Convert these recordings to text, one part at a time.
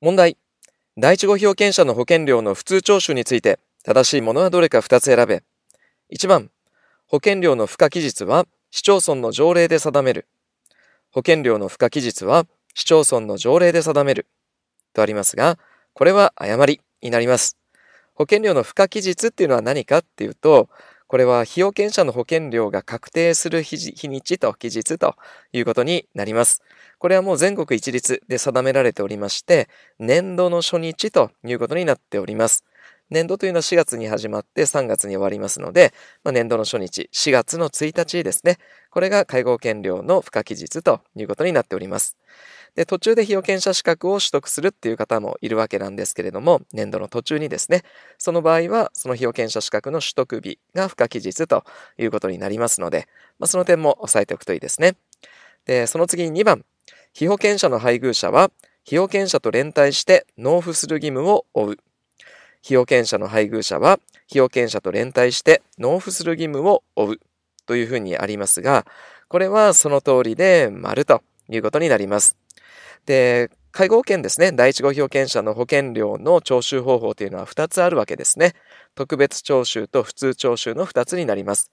問題。第一号被保険者の保険料の普通徴収について、正しいものはどれか2つ選べ。1番、保険料の付加期日は市町村の条例で定める。保険料の付加期日は市町村の条例で定める。とありますが、これは誤りになります。保険料の付加期日っていうのは何かっていうと、これは被保険者の保険料が確定する日にちと期日ということになります。これはもう全国一律で定められておりまして、年度の初日ということになっております。年度というのは4月に始まって3月に終わりますので、まあ、年度の初日、4月の1日ですね。これが介護保険料の付加期日ということになっております。で、途中で被保険者資格を取得するっていう方もいるわけなんですけれども、年度の途中にですね、その場合は、その被保険者資格の取得日が不可期日ということになりますので、まあ、その点も押さえておくといいですね。で、その次に2番、被保険者の配偶者は、被保険者と連帯して納付する義務を負う。被保険者の配偶者は、被保険者と連帯して納付する義務を負う。というふうにありますが、これはその通りで、丸ということになります。で、介護保険ですね。第1号被保険者の保険料の徴収方法というのは2つあるわけですね。特別徴収と普通徴収の2つになります。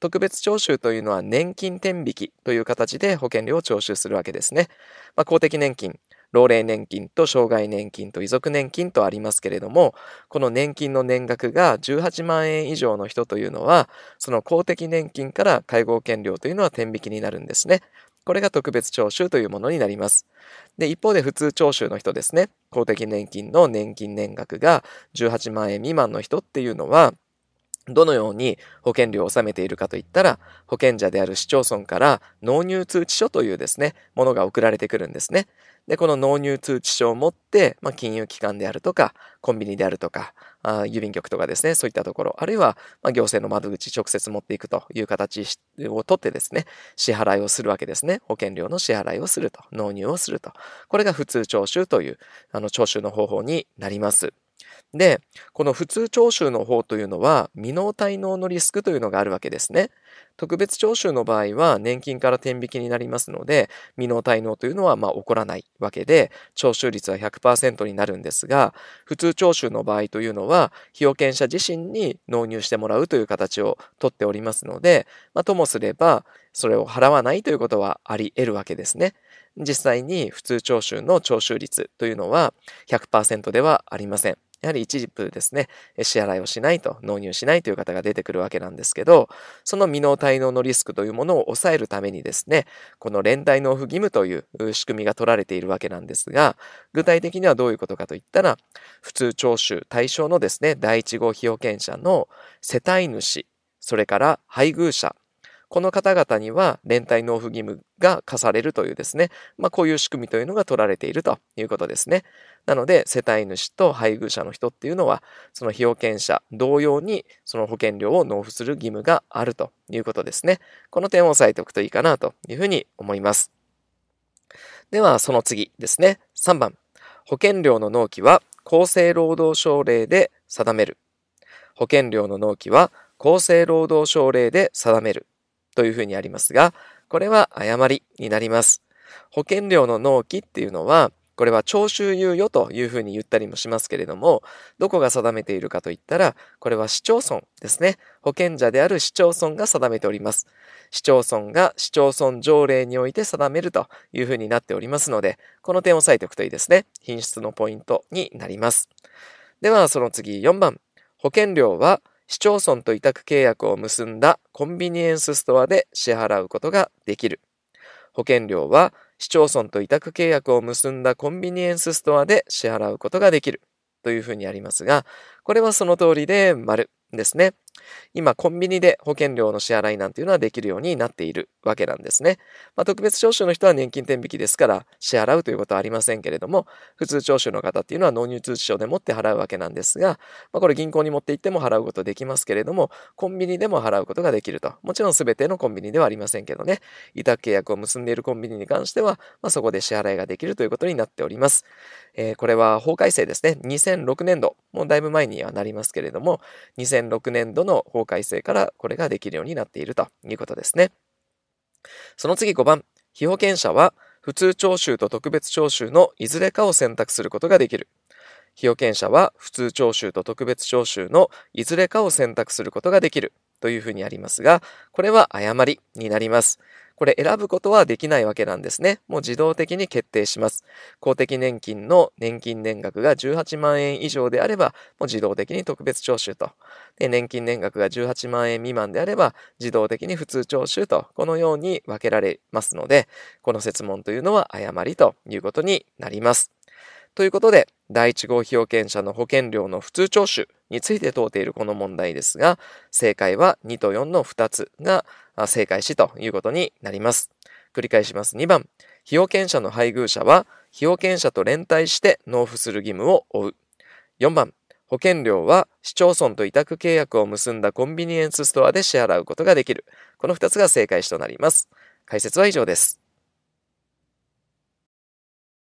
特別徴収というのは年金天引きという形で保険料を徴収するわけですね。まあ、公的年金、老齢年金と障害年金と遺族年金とありますけれども、この年金の年額が18万円以上の人というのは、その公的年金から介護保険料というのは天引きになるんですね。これが特別徴収というものになります。で、一方で普通徴収の人ですね、公的年金の年金年額が18万円未満の人っていうのは、どのように保険料を納めているかといったら、保険者である市町村から納入通知書というですね、ものが送られてくるんですね。で、この納入通知書を持って、まあ、金融機関であるとか、コンビニであるとか、あ郵便局とかですね、そういったところ、あるいは、まあ、行政の窓口直接持っていくという形をとってですね、支払いをするわけですね。保険料の支払いをすると、納入をすると。これが普通徴収という、あの、徴収の方法になります。で、この普通徴収の方というのは、未納滞納のリスクというのがあるわけですね。特別徴収の場合は、年金から転引きになりますので、未納滞納というのはまあ、起こらないわけで、徴収率は100%になるんですが、普通徴収の場合というのは、被保険者自身に納入してもらうという形をとっておりますので、まあ、ともすれば、それを払わないということはあり得るわけですね。実際に普通徴収の徴収率というのは100%ではありません。やはり一部ですね、支払いをしないと、納入しないという方が出てくるわけなんですけど、その未納滞納のリスクというものを抑えるためにですね、この連帯納付義務という仕組みが取られているわけなんですが、具体的にはどういうことかといったら、普通徴収対象のですね、第一号被保険者の世帯主、それから配偶者、この方々には連帯納付義務が課されるというですね、まあ、こういう仕組みというのが取られているということですね。なので、世帯主と配偶者の人っていうのは、その被保険者同様にその保険料を納付する義務があるということですね。この点を押さえておくといいかなというふうに思います。では、その次ですね。3番。保険料の納期は厚生労働省令で定める。保険料の納期は厚生労働省令で定めるというふうにありますが、これは誤りになります。保険料の納期っていうのは、これは徴収猶予というふうに言ったりもしますけれども、どこが定めているかといったら、これは市町村ですね。保険者である市町村が定めております。市町村が市町村条例において定めるというふうになっておりますので、この点を押さえておくといいですね。品質のポイントになります。では、その次4番。保険料は市町村と委託契約を結んだコンビニエンスストアで支払うことができる。保険料は市町村と委託契約を結んだコンビニエンスストアで支払うことができる。というふうにありますが、これはその通りで丸ですね。今、コンビニで保険料の支払いなんていうのはできるようになっているわけなんですね。まあ、特別徴収の人は年金転引きですから、支払うということはありませんけれども、普通徴収の方っていうのは納入通知書でもって払うわけなんですが、まあ、これ銀行に持って行っても払うことできますけれども、コンビニでも払うことができると。もちろん全てのコンビニではありませんけどね、委託契約を結んでいるコンビニに関しては、まあ、そこで支払いができるということになっております。えー、これは法改正ですね。2006年度、もうだいぶ前にはなりますけれども、2006年度のの法改正からこれができるようになっているということですね。その次5番、被保険者は普通徴収と特別徴収のいずれかを選択することができる。被保険者は普通徴収と特別徴収のいずれかを選択することができるというふうにありますが、これは誤りになります。これ選ぶことはできないわけなんですね。もう自動的に決定します。公的年金の年金年額が18万円以上であれば、もう自動的に特別徴収と。で年金年額が18万円未満であれば、自動的に普通徴収と、このように分けられますので、この設問というのは誤りということになります。ということで、第1号被保険者の保険料の普通徴収について問うているこの問題ですが、正解は2と4の2つが正解しということになります。繰り返します。2番、被保険者の配偶者は、被保険者と連帯して納付する義務を負う。4番、保険料は市町村と委託契約を結んだコンビニエンスストアで支払うことができる。この2つが正解となります。解説は以上です。